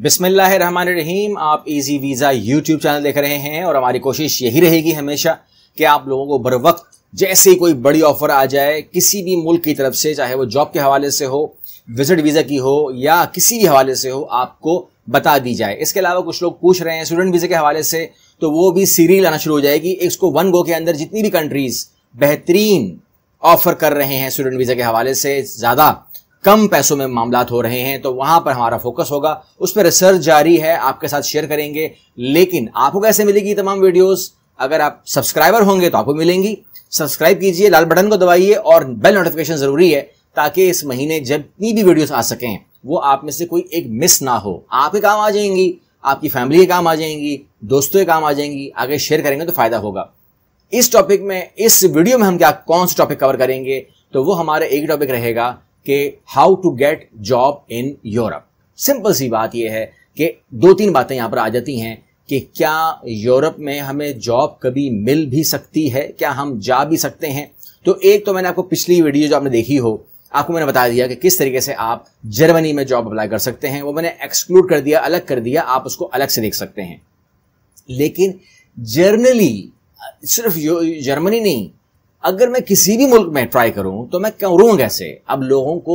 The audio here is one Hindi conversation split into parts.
बिसमीम आप इजी वीज़ा यूट्यूब चैनल देख रहे हैं और हमारी कोशिश यही रहेगी हमेशा कि आप लोगों को बर वक्त जैसे ही कोई बड़ी ऑफर आ जाए किसी भी मुल्क की तरफ से चाहे वो जॉब के हवाले से हो विजिट वीज़ा की हो या किसी भी हवाले से हो आपको बता दी जाए इसके अलावा कुछ लोग पूछ रहे हैं स्टूडेंट वीज़ा के हवाले से तो वो भी सीरील आना शुरू हो जाएगी इसको वन गो के अंदर जितनी भी कंट्रीज़ बेहतरीन ऑफर कर रहे हैं स्टूडेंट वीज़ा के हवाले से ज़्यादा कम पैसों में मामला हो रहे हैं तो वहां पर हमारा फोकस होगा उस पर रिसर्च जारी है आपके साथ शेयर करेंगे लेकिन आपको कैसे मिलेगी तमाम वीडियोस अगर आप सब्सक्राइबर होंगे तो आपको मिलेंगी सब्सक्राइब कीजिए लाल बटन को दबाइए और बेल नोटिफिकेशन जरूरी है ताकि इस महीने जितनी भी वीडियोस आ सकें वो आप में से कोई एक मिस ना हो आपके काम आ जाएंगी आपकी फैमिली के काम आ जाएंगी दोस्तों के काम आ जाएंगी आगे शेयर करेंगे तो फायदा होगा इस टॉपिक में इस वीडियो में हम क्या कौन सा टॉपिक कवर करेंगे तो वो हमारा एक टॉपिक रहेगा कि how to get job in Europe simple सी बात यह है कि दो तीन बातें यहां पर आ जाती हैं कि क्या यूरोप में हमें जॉब कभी मिल भी सकती है क्या हम जा भी सकते हैं तो एक तो मैंने आपको पिछली वीडियो जो आपने देखी हो आपको मैंने बता दिया कि किस तरीके से आप जर्मनी में जॉब अप्लाई कर सकते हैं वो मैंने एक्सक्लूड कर दिया अलग कर दिया आप उसको अलग से देख सकते हैं लेकिन जर्नली सिर्फ जर्मनी नहीं अगर मैं किसी भी मुल्क में ट्राई करूं तो मैं करूं कैसे अब लोगों को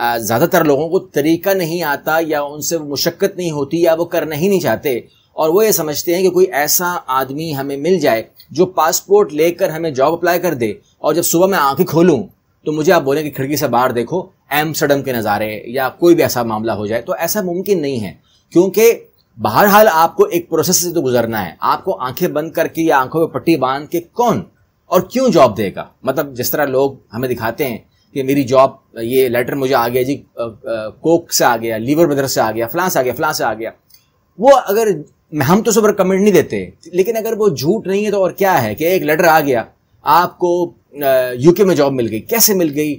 ज़्यादातर लोगों को तरीका नहीं आता या उनसे मुशक्क़त नहीं होती या वो करना ही नहीं चाहते और वो ये समझते हैं कि कोई ऐसा आदमी हमें मिल जाए जो पासपोर्ट लेकर हमें जॉब अप्लाई कर दे और जब सुबह मैं आंखें खोलूं तो मुझे आप बोलें कि खिड़की से बाहर देखो एम्सडम के नज़ारे या कोई भी ऐसा मामला हो जाए तो ऐसा मुमकिन नहीं है क्योंकि बहरहाल आपको एक प्रोसेस से तो गुजरना है आपको आंखें बंद करके या आंखों पर पट्टी बांध के कौन और क्यों जॉब देगा मतलब जिस तरह लोग हमें दिखाते हैं कि मेरी जॉब ये लेटर मुझे आ गया जी कोक से आ गया लीवर ब्रदर से आ गया फ्लांस से आ गया फ्लांस से आ गया वो अगर हम तो सब कमेंट नहीं देते लेकिन अगर वो झूठ नहीं है तो और क्या है कि एक लेटर आ गया आपको यूके में जॉब मिल गई कैसे मिल गई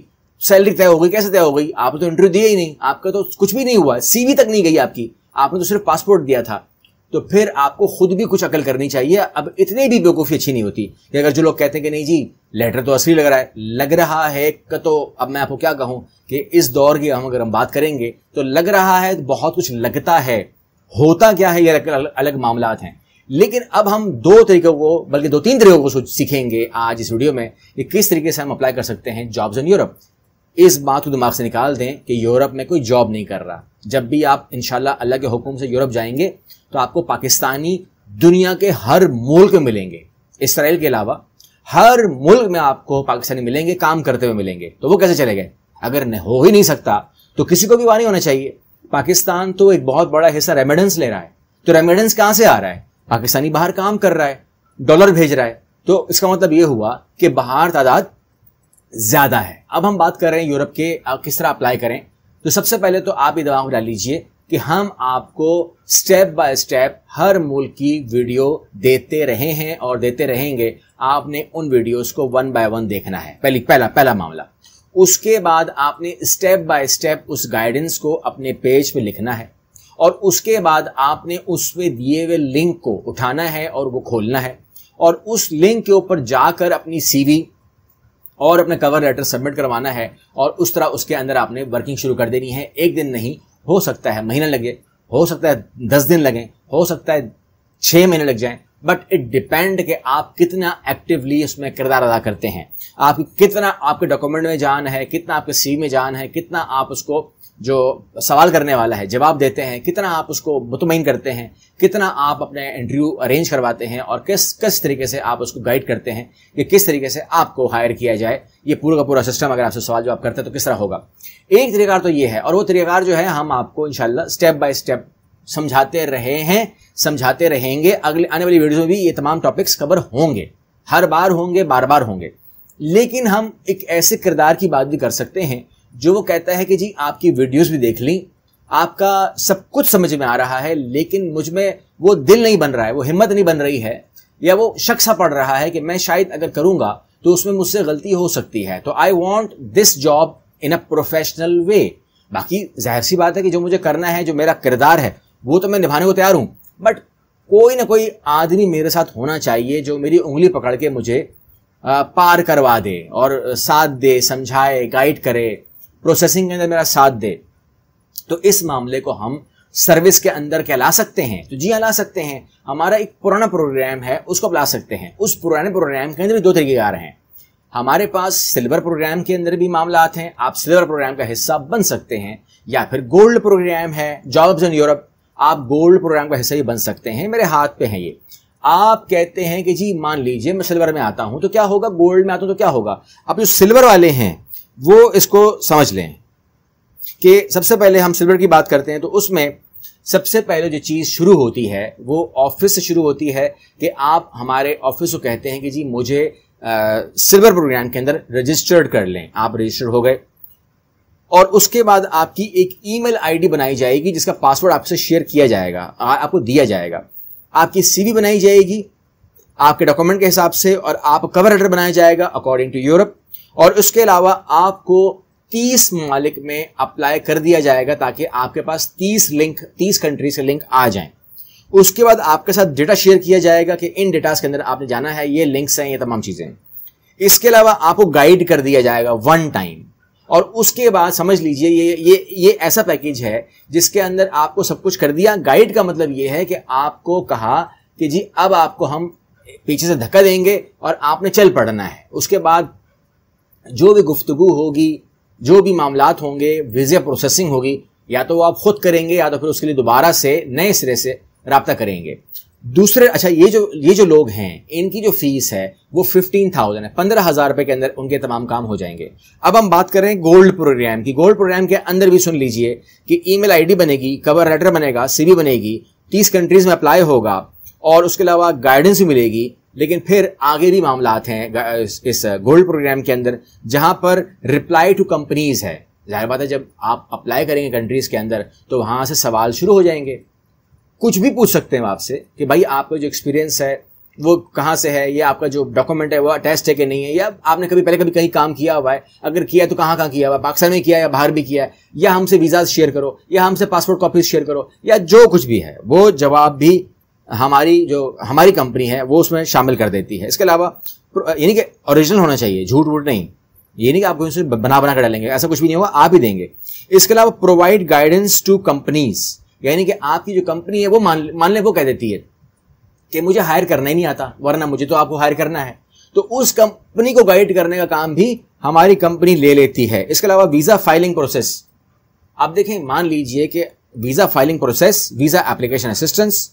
सैलरी तय हो गई कैसे तय हो गई आपने तो इंटरव्यू दिया ही नहीं आपका तो कुछ भी नहीं हुआ सीवी तक नहीं गई आपकी आपने तो सिर्फ पासपोर्ट दिया था तो फिर आपको खुद भी कुछ अकल करनी चाहिए अब इतनी भी बेवकूफ़ी अच्छी नहीं होती कि अगर जो लोग कहते हैं कि नहीं जी लेटर तो असली लग रहा है लग रहा है तो अब मैं आपको क्या कहूं कि इस दौर की हम अगर हम बात करेंगे तो लग रहा है तो बहुत कुछ लगता है होता क्या है ये अलग मामला हैं लेकिन अब हम दो तरीकों को बल्कि दो तीन तरीकों को सीखेंगे आज इस वीडियो में कि किस तरीके से हम अप्लाई कर सकते हैं जॉब्स इन यूरोप इस बात को दिमाग से निकाल दें कि यूरोप में कोई जॉब नहीं कर रहा जब भी आप इनशाला अल्लाह के हुक्म से यूरोप जाएंगे तो आपको पाकिस्तानी दुनिया के हर मुल्क में मिलेंगे इसराइल के अलावा हर मुल्क में आपको पाकिस्तानी मिलेंगे काम करते हुए मिलेंगे तो वो कैसे चले गए अगर हो ही नहीं सकता तो किसी को भी वानी होना चाहिए पाकिस्तान तो एक बहुत बड़ा हिस्सा रेमिडेंस ले रहा है तो रेमिडेंस कहां से आ रहा है पाकिस्तानी बाहर काम कर रहा है डॉलर भेज रहा है तो इसका मतलब ये हुआ कि बाहर तादाद ज़्यादा है अब हम बात कर रहे हैं यूरोप के किस तरह अप्लाई करें तो सबसे पहले तो आप ये दबाव डाल लीजिए कि हम आपको स्टेप बाय स्टेप हर मुल्क की वीडियो देते रहे हैं और देते रहेंगे आपने उन वीडियोस को वन बाय वन देखना है पहली पहला पहला मामला उसके बाद आपने स्टेप बाय स्टेप उस गाइडेंस को अपने पेज पे लिखना है और उसके बाद आपने उसमें दिए हुए लिंक को उठाना है और वो खोलना है और उस लिंक के ऊपर जाकर अपनी सीवी और अपना कवर लेटर सबमिट करवाना है और उस तरह उसके अंदर आपने वर्किंग शुरू कर देनी है एक दिन नहीं हो सकता है महीना लगे हो सकता है दस दिन लगें हो सकता है छः महीने लग जाएं बट इट डिपेंड कि आप कितना एक्टिवली उसमें किरदार अदा करते हैं आप कितना आपके डॉक्यूमेंट में जान है कितना आपके सी में जान है कितना आप उसको जो सवाल करने वाला है जवाब देते हैं कितना आप उसको मुतमिन करते हैं कितना आप अपने इंटरव्यू अरेंज करवाते हैं और किस किस तरीके से आप उसको गाइड करते हैं कि किस तरीके से आपको हायर किया जाए ये पूरा का पूरा सिस्टम अगर आपसे सवाल जवाब करते हैं तो किस तरह होगा एक तरीक़ार तो ये है और वो तरीक़ार जो है हम आपको इन स्टेप बाय स्टेप समझाते रहे हैं समझाते रहेंगे अगले आने वाली वीडियो में भी ये तमाम टॉपिक्स कवर होंगे हर बार होंगे बार बार होंगे लेकिन हम एक ऐसे किरदार की बात भी कर सकते हैं जो वो कहता है कि जी आपकी वीडियोस भी देख ली आपका सब कुछ समझ में आ रहा है लेकिन मुझ में वो दिल नहीं बन रहा है वो हिम्मत नहीं बन रही है या वो शख्स पड़ रहा है कि मैं शायद अगर करूंगा तो उसमें मुझसे गलती हो सकती है तो I want this job in a professional way बाकी जाहिर सी बात है कि जो मुझे करना है जो मेरा किरदार है वो तो मैं निभाने को तैयार हूं बट कोई ना कोई आदमी मेरे साथ होना चाहिए जो मेरी उंगली पकड़ के मुझे पार करवा दे और साथ दे समझाए गाइड करे प्रोसेसिंग के अंदर मेरा साथ दे तो इस मामले को हम सर्विस के अंदर कहला सकते हैं तो जी हाँ, ला सकते हैं हमारा एक पुराना प्रोग्राम है उसको आप ला सकते हैं उस पुराने प्रोग्राम के अंदर भी दो तरीके आ रहे हैं हमारे पास सिल्वर प्रोग्राम के अंदर भी मामला आते हैं आप सिल्वर प्रोग्राम का हिस्सा बन सकते हैं या फिर गोल्ड प्रोग्राम है जॉब्स इन यूरोप आप गोल्ड प्रोग्राम का हिस्सा ही बन सकते हैं मेरे हाथ पे है ये आप कहते हैं कि जी मान लीजिए मैं सिल्वर में आता हूं तो क्या होगा गोल्ड में आता हूं तो क्या होगा आप जो सिल्वर वाले हैं वो इसको समझ लें कि सबसे पहले हम सिल्वर की बात करते हैं तो उसमें सबसे पहले जो चीज़ शुरू होती है वो ऑफिस से शुरू होती है कि आप हमारे ऑफिस को कहते हैं कि जी मुझे सिल्वर प्रोग्राम के अंदर रजिस्टर्ड कर लें आप रजिस्टर्ड हो गए और उसके बाद आपकी एक ईमेल आईडी बनाई जाएगी जिसका पासवर्ड आपसे शेयर किया जाएगा आ, आपको दिया जाएगा आपकी सीवी बनाई जाएगी आपके डॉक्यूमेंट के हिसाब से और आप कवर लेटर बनाया जाएगा अकॉर्डिंग टू यूरोप और उसके अलावा आपको 30 ममालिक में अप्लाई कर दिया जाएगा ताकि आपके पास 30 लिंक 30 कंट्री से लिंक आ जाएं उसके बाद आपके साथ डेटा शेयर किया जाएगा कि इन डेटास के अंदर आपने जाना है ये लिंक्स हैं ये तमाम चीज़ें इसके अलावा आपको गाइड कर दिया जाएगा वन टाइम और उसके बाद समझ लीजिए ये ये ये ऐसा पैकेज है जिसके अंदर आपको सब कुछ कर दिया गाइड का मतलब ये है कि आपको कहा कि जी अब आपको हम पीछे से धक्का देंगे और आपने चल पड़ना है उसके बाद जो भी गुफ्तु होगी जो भी मामला होंगे वीज़ा प्रोसेसिंग होगी या तो वो आप खुद करेंगे या तो फिर उसके लिए दोबारा से नए सिरे से रबता करेंगे दूसरे अच्छा ये जो ये जो लोग हैं इनकी जो फीस है वो फिफ्टीन थाउजेंड है पंद्रह हज़ार रुपए के अंदर उनके तमाम काम हो जाएंगे अब हम बात कर रहे हैं गोल्ड प्रोग्राम की गोल्ड प्रोग्राम के अंदर भी सुन लीजिए कि ईमेल आईडी बनेगी कवर लेटर बनेगा सीवी बनेगी तीस कंट्रीज़ में अप्लाई होगा और उसके अलावा गाइडेंस भी मिलेगी लेकिन फिर आगे भी मामला आते हैं इस गोल्ड प्रोग्राम के अंदर जहां पर रिप्लाई टू कंपनीज़ है जाहिर बात है जब आप अप्लाई करेंगे कंट्रीज़ के अंदर तो वहां से सवाल शुरू हो जाएंगे कुछ भी पूछ सकते हैं आपसे कि भाई आपका जो एक्सपीरियंस है वो कहाँ से है या आपका जो डॉक्यूमेंट है वो अटेस्ट है कि नहीं है या आपने कभी पहले कभी कहीं काम किया हुआ है अगर किया है तो कहाँ कहाँ किया हुआ है पाकिस्तान में किया है या बाहर भी किया है या हमसे वीज़ा शेयर करो या हमसे पासपोर्ट कॉपीज शेयर करो या जो कुछ भी है वो जवाब भी हमारी जो हमारी कंपनी है वो उसमें शामिल कर देती है इसके अलावा यानी कि ओरिजिनल होना चाहिए झूठ वूट नहीं ये नहीं कि आपको इनसे बना बना कर डालेंगे ऐसा कुछ भी नहीं होगा आप ही देंगे इसके अलावा प्रोवाइड गाइडेंस टू कंपनीज यानी कि आपकी जो कंपनी है वो मान मान लें वो कह देती है कि मुझे हायर करना ही नहीं आता वरना मुझे तो आपको हायर करना है तो उस कंपनी को गाइड करने का काम भी हमारी कंपनी ले लेती है इसके अलावा वीज़ा फाइलिंग प्रोसेस आप देखें मान लीजिए कि visa filing process visa application assistance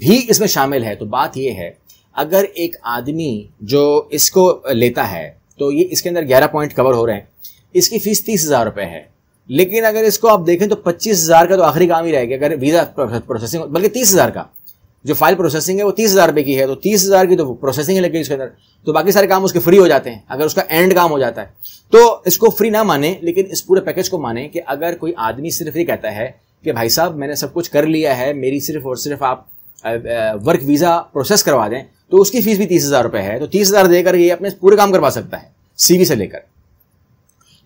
भी इसमें शामिल है तो बात यह है अगर एक आदमी जो इसको लेता है तो ये इसके अंदर ग्यारह पॉइंट कवर हो रहे हैं इसकी फीस तीस हज़ार रुपए है लेकिन अगर इसको आप देखें तो पच्चीस हज़ार का तो आखिरी काम ही रहेगा अगर वीज़ा प्रोसेसिंग बल्कि तीस हज़ार का जो फाइल प्रोसेसिंग है वो तीस हज़ार रुपये की है तो तीस हज़ार की तो प्रोसेसिंग है लेकिन उसके अंदर तो बाकी सारे काम उसके फ्री हो जाते हैं अगर उसका एंड काम हो जाता है तो इसको फ्री ना माने लेकिन इस पूरे पैकेज को माने कि अगर कोई आदमी सिर्फ ये कहता है कि भाई साहब मैंने सब कुछ कर लिया है मेरी सिर्फ और सिर्फ आप वर्क वीज़ा प्रोसेस करवा दें तो उसकी फ़ीस भी तीस हज़ार रुपए है तो तीस हज़ार देकर ये अपने पूरे काम करवा सकता है सीवी से लेकर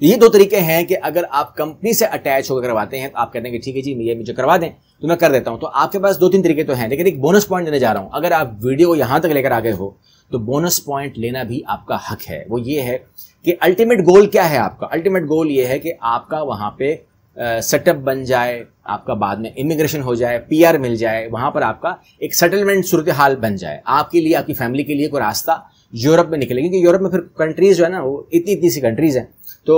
ये दो तरीके हैं कि अगर आप कंपनी से अटैच होकर करवाते हैं तो आप कहते हैं ठीक है जी ये मुझे करवा दें तो मैं कर देता हूं तो आपके पास दो तीन तरीके तो हैं लेकिन एक बोनस पॉइंट देने जा रहा हूं अगर आप वीडियो को यहां तक लेकर आ गए हो तो बोनस पॉइंट लेना भी आपका हक है वो ये है कि अल्टीमेट गोल क्या है आपका अल्टीमेट गोल ये है कि आपका वहां पे सेटअप बन जाए आपका बाद में इमिग्रेशन हो जाए पीआर मिल जाए वहाँ पर आपका एक सेटलमेंट सूरत हाल बन जाए आपके लिए आपकी फैमिली के लिए कोई रास्ता यूरोप में निकले क्योंकि यूरोप में फिर कंट्रीज जो है ना वो इतनी इतनी सी कंट्रीज़ हैं तो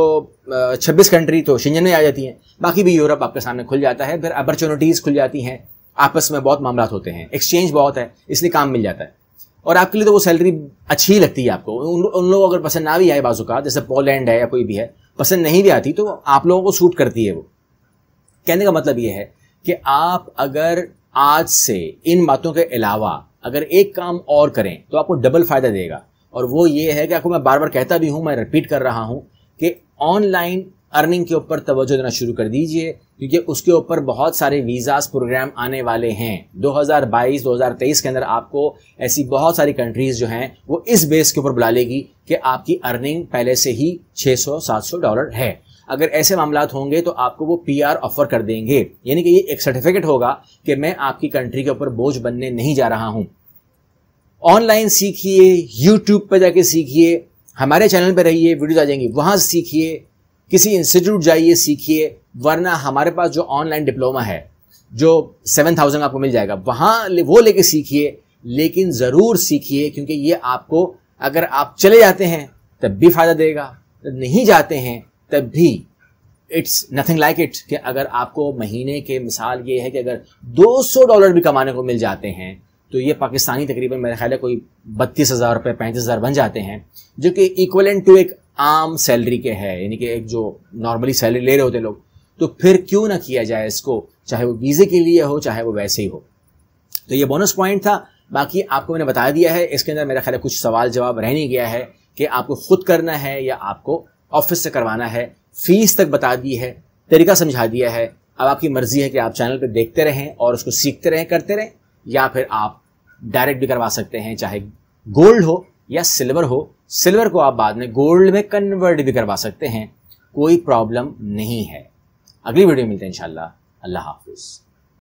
छब्बीस कंट्री तो शिंजन में आ जाती हैं बाकी भी यूरोप आपके सामने खुल जाता है फिर अपॉर्चुनिटीज़ खुल जाती हैं आपस में बहुत मामला होते हैं एक्सचेंज बहुत है इसलिए काम मिल जाता है और आपके लिए तो वो सैलरी अच्छी ही लगती है आपको उन, उन लोगों अगर पसंद ना भी आए बाजू का जैसे पोलैंड है या कोई भी है पसंद नहीं भी आती तो आप लोगों को सूट करती है वो कहने का मतलब ये है कि आप अगर आज से इन बातों के अलावा अगर एक काम और करें तो आपको डबल फायदा देगा और वो ये है कि आपको मैं बार बार कहता भी हूँ मैं रिपीट कर रहा हूँ कि ऑनलाइन अर्निंग के ऊपर तवज्जो देना शुरू कर दीजिए क्योंकि उसके ऊपर बहुत सारे वीज़ास प्रोग्राम आने वाले हैं 2022 2023 के अंदर आपको ऐसी बहुत सारी कंट्रीज़ जो हैं वो इस बेस के ऊपर बुला लेगी कि आपकी अर्निंग पहले से ही 600-700 डॉलर है अगर ऐसे मामला होंगे तो आपको वो पी आर ऑफर कर देंगे यानी कि ये एक सर्टिफिकेट होगा कि मैं आपकी कंट्री के ऊपर बोझ बनने नहीं जा रहा हूँ ऑनलाइन सीखिए यूट्यूब पर जाके सीखिए हमारे चैनल पर रहिए वीडियोज आ जाएंगी वहाँ सीखिए किसी इंस्टीट्यूट जाइए सीखिए वरना हमारे पास जो ऑनलाइन डिप्लोमा है जो सेवन थाउजेंड आपको मिल जाएगा ले, वो लेके सीखिए लेकिन ज़रूर सीखिए क्योंकि ये आपको अगर आप चले जाते हैं तब भी फ़ायदा देगा नहीं जाते हैं तब भी इट्स नथिंग लाइक इट कि अगर आपको महीने के मिसाल ये है कि अगर 200 डॉलर भी कमाने को मिल जाते हैं तो ये पाकिस्तानी तकरीबन मेरे ख्याल है कोई बत्तीस हज़ार रुपये पैंतीस हज़ार बन जाते हैं जो कि इक्वलेंट टू एक आम सैलरी के है यानी कि एक जो नॉर्मली सैलरी ले रहे होते लोग तो फिर क्यों ना किया जाए इसको चाहे वो वीज़े के लिए हो चाहे वो वैसे ही हो तो ये बोनस पॉइंट था बाकी आपको मैंने बता दिया है इसके अंदर मेरा ख्याल कुछ सवाल जवाब रह नहीं गया है कि आपको खुद करना है या आपको ऑफिस से करवाना है फीस तक बता दी है तरीका समझा दिया है अब आपकी मर्जी है कि आप चैनल पर देखते रहें और उसको सीखते रहें करते रहें या फिर आप डायरेक्ट भी करवा सकते हैं चाहे गोल्ड हो या सिल्वर हो सिल्वर को आप बाद में गोल्ड में कन्वर्ट भी करवा सकते हैं कोई प्रॉब्लम नहीं है अगली वीडियो मिलते हैं इंशाल्लाह अल्लाह हाफिज़